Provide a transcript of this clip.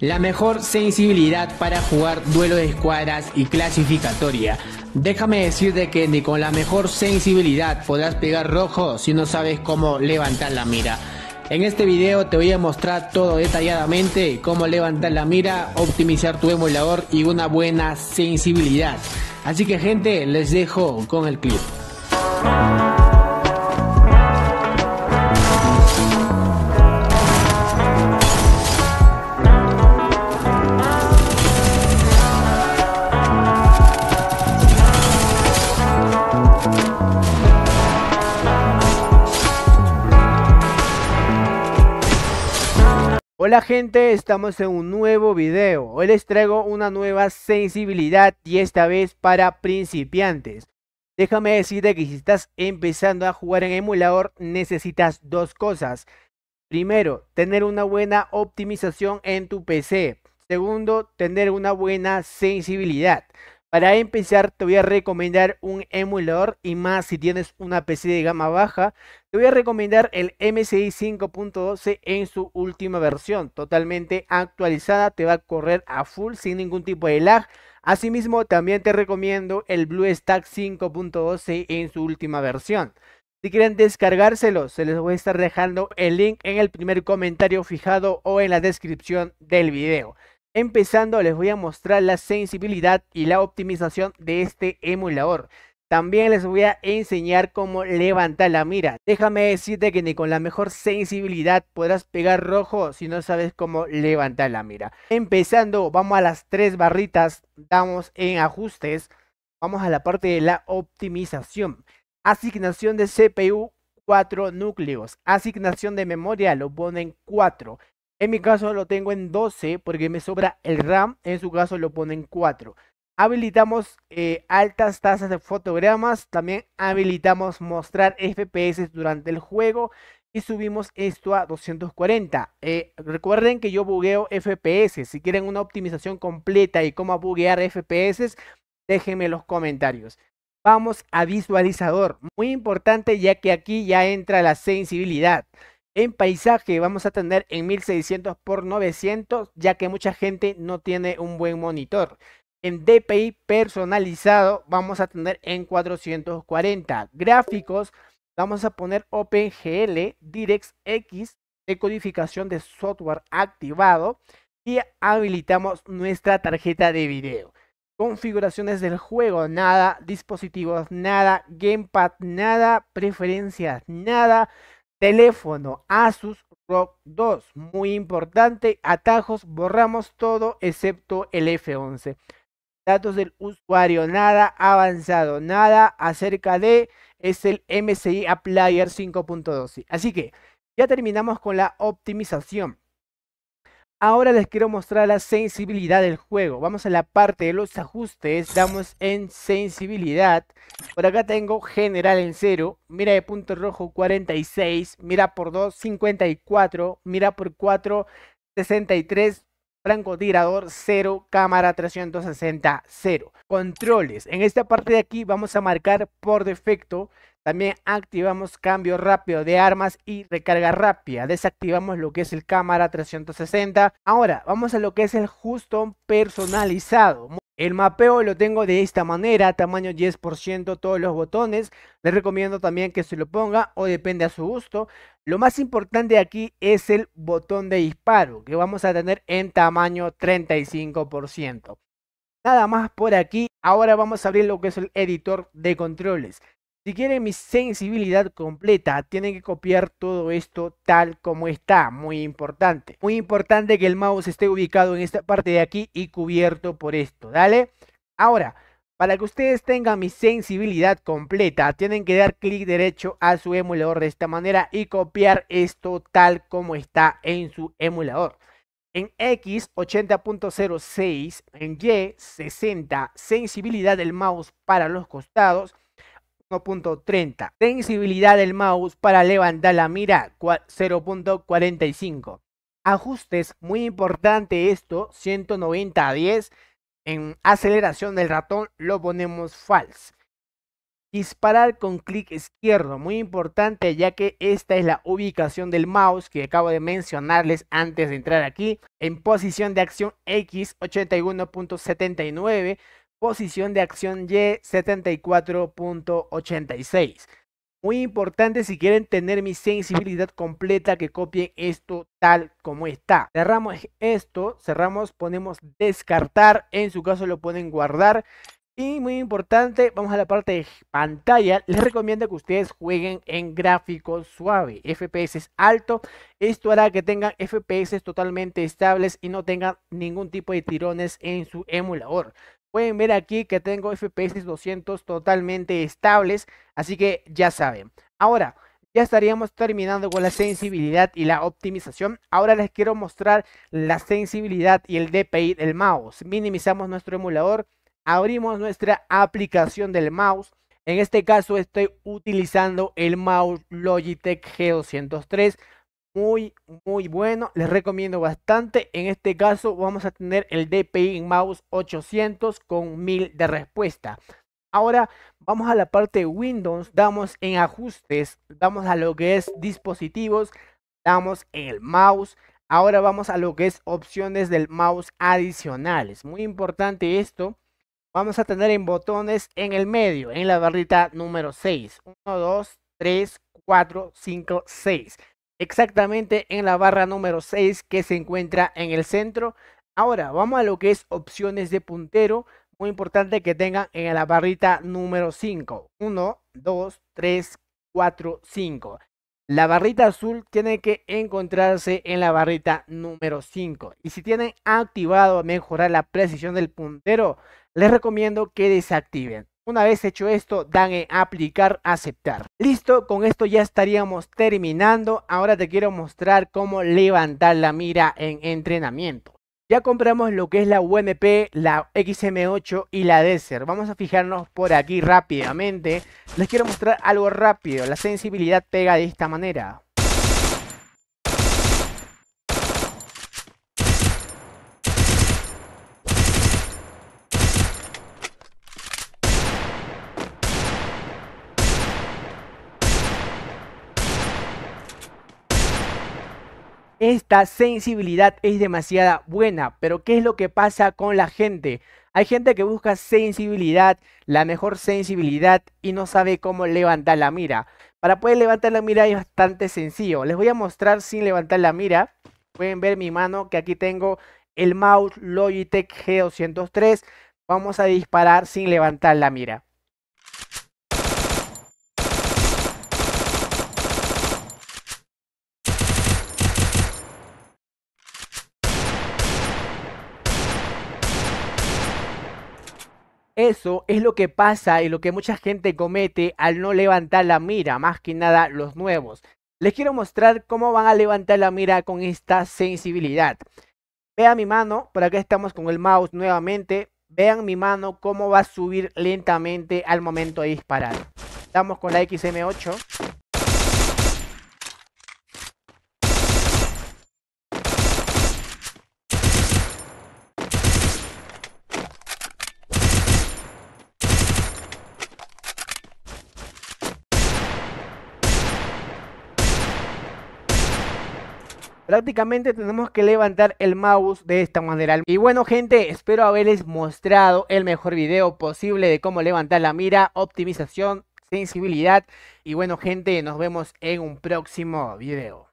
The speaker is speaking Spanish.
La mejor sensibilidad para jugar duelo de escuadras y clasificatoria. Déjame decirte que ni con la mejor sensibilidad podrás pegar rojo si no sabes cómo levantar la mira. En este video te voy a mostrar todo detalladamente cómo levantar la mira, optimizar tu emulador y una buena sensibilidad. Así que gente, les dejo con el clip. Hola gente, estamos en un nuevo video. Hoy les traigo una nueva sensibilidad y esta vez para principiantes. Déjame decirte que si estás empezando a jugar en emulador necesitas dos cosas. Primero, tener una buena optimización en tu PC. Segundo, tener una buena sensibilidad. Para empezar te voy a recomendar un emulador y más si tienes una PC de gama baja, te voy a recomendar el MSI 5.12 en su última versión, totalmente actualizada, te va a correr a full sin ningún tipo de lag. Asimismo también te recomiendo el BlueStack 5.12 en su última versión. Si quieren descargárselo, se les voy a estar dejando el link en el primer comentario fijado o en la descripción del video. Empezando les voy a mostrar la sensibilidad y la optimización de este emulador. También les voy a enseñar cómo levantar la mira. Déjame decirte que ni con la mejor sensibilidad podrás pegar rojo si no sabes cómo levantar la mira. Empezando, vamos a las tres barritas, damos en ajustes, vamos a la parte de la optimización. Asignación de CPU, 4 núcleos. Asignación de memoria, lo ponen 4. En mi caso lo tengo en 12 porque me sobra el RAM, en su caso lo pone en 4. Habilitamos eh, altas tasas de fotogramas, también habilitamos mostrar FPS durante el juego y subimos esto a 240. Eh, recuerden que yo bugueo FPS, si quieren una optimización completa y cómo buguear FPS, déjenme los comentarios. Vamos a visualizador, muy importante ya que aquí ya entra la sensibilidad. En paisaje vamos a tener en 1600 por 900, ya que mucha gente no tiene un buen monitor. En DPI personalizado vamos a tener en 440. Gráficos vamos a poner OpenGL, DirectX, codificación de software activado y habilitamos nuestra tarjeta de video. Configuraciones del juego, nada. Dispositivos, nada. Gamepad, nada. Preferencias, nada. Teléfono Asus Rock 2, muy importante, atajos, borramos todo excepto el F11. Datos del usuario, nada avanzado, nada acerca de, es el MSI Applier 5.2. Así que ya terminamos con la optimización. Ahora les quiero mostrar la sensibilidad del juego. Vamos a la parte de los ajustes. Damos en sensibilidad. Por acá tengo general en 0. Mira de punto rojo 46. Mira por 2 54. Mira por 4 63. Francotirador 0. Cámara 360 0. Controles. En esta parte de aquí vamos a marcar por defecto también activamos cambio rápido de armas y recarga rápida. Desactivamos lo que es el cámara 360. Ahora vamos a lo que es el custom personalizado. El mapeo lo tengo de esta manera, tamaño 10% todos los botones. Les recomiendo también que se lo ponga o depende a su gusto. Lo más importante aquí es el botón de disparo que vamos a tener en tamaño 35%. Nada más por aquí. Ahora vamos a abrir lo que es el editor de controles. Si quieren mi sensibilidad completa, tienen que copiar todo esto tal como está. Muy importante. Muy importante que el mouse esté ubicado en esta parte de aquí y cubierto por esto. Dale. Ahora, para que ustedes tengan mi sensibilidad completa, tienen que dar clic derecho a su emulador de esta manera y copiar esto tal como está en su emulador. En X 80.06, en Y 60, sensibilidad del mouse para los costados 1.30. Sensibilidad del mouse para levantar la mira 0.45. Ajustes, muy importante esto, 190 a 10. En aceleración del ratón lo ponemos false. Disparar con clic izquierdo, muy importante ya que esta es la ubicación del mouse que acabo de mencionarles antes de entrar aquí. En posición de acción X 81.79 posición de acción Y 74.86. Muy importante si quieren tener mi sensibilidad completa que copien esto tal como está. Cerramos esto, cerramos, ponemos descartar, en su caso lo pueden guardar. Y muy importante, vamos a la parte de pantalla. Les recomiendo que ustedes jueguen en gráfico suave, FPS alto. Esto hará que tengan FPS totalmente estables y no tengan ningún tipo de tirones en su emulador. Pueden ver aquí que tengo FPS 200 totalmente estables, así que ya saben. Ahora, ya estaríamos terminando con la sensibilidad y la optimización. Ahora les quiero mostrar la sensibilidad y el DPI del mouse. Minimizamos nuestro emulador, abrimos nuestra aplicación del mouse. En este caso estoy utilizando el mouse Logitech G203 muy, muy bueno. Les recomiendo bastante. En este caso vamos a tener el DPI en mouse 800 con 1000 de respuesta. Ahora vamos a la parte de Windows, damos en ajustes, damos a lo que es dispositivos, damos en el mouse. Ahora vamos a lo que es opciones del mouse adicionales. Muy importante esto. Vamos a tener en botones en el medio, en la barrita número 6. 1, 2, 3, 4, 5, 6 exactamente en la barra número 6 que se encuentra en el centro. Ahora vamos a lo que es opciones de puntero. Muy importante que tengan en la barrita número 5. 1, 2, 3, 4, 5. La barrita azul tiene que encontrarse en la barrita número 5. Y si tienen activado mejorar la precisión del puntero, les recomiendo que desactiven. Una vez hecho esto, dan en aplicar, aceptar. Listo, con esto ya estaríamos terminando. Ahora te quiero mostrar cómo levantar la mira en entrenamiento. Ya compramos lo que es la UMP, la XM8 y la Desert. Vamos a fijarnos por aquí rápidamente. Les quiero mostrar algo rápido. La sensibilidad pega de esta manera. esta sensibilidad es demasiada buena, pero ¿qué es lo que pasa con la gente? Hay gente que busca sensibilidad, la mejor sensibilidad y no sabe cómo levantar la mira. Para poder levantar la mira es bastante sencillo. Les voy a mostrar sin levantar la mira. Pueden ver mi mano que aquí tengo el mouse Logitech G203. Vamos a disparar sin levantar la mira. Eso es lo que pasa y lo que mucha gente comete al no levantar la mira, más que nada los nuevos. Les quiero mostrar cómo van a levantar la mira con esta sensibilidad. Vean mi mano, por acá estamos con el mouse nuevamente. Vean mi mano cómo va a subir lentamente al momento de disparar. Estamos con la XM8. prácticamente tenemos que levantar el mouse de esta manera. Y bueno gente, espero haberles mostrado el mejor video posible de cómo levantar la mira, optimización, sensibilidad. Y bueno gente, nos vemos en un próximo video.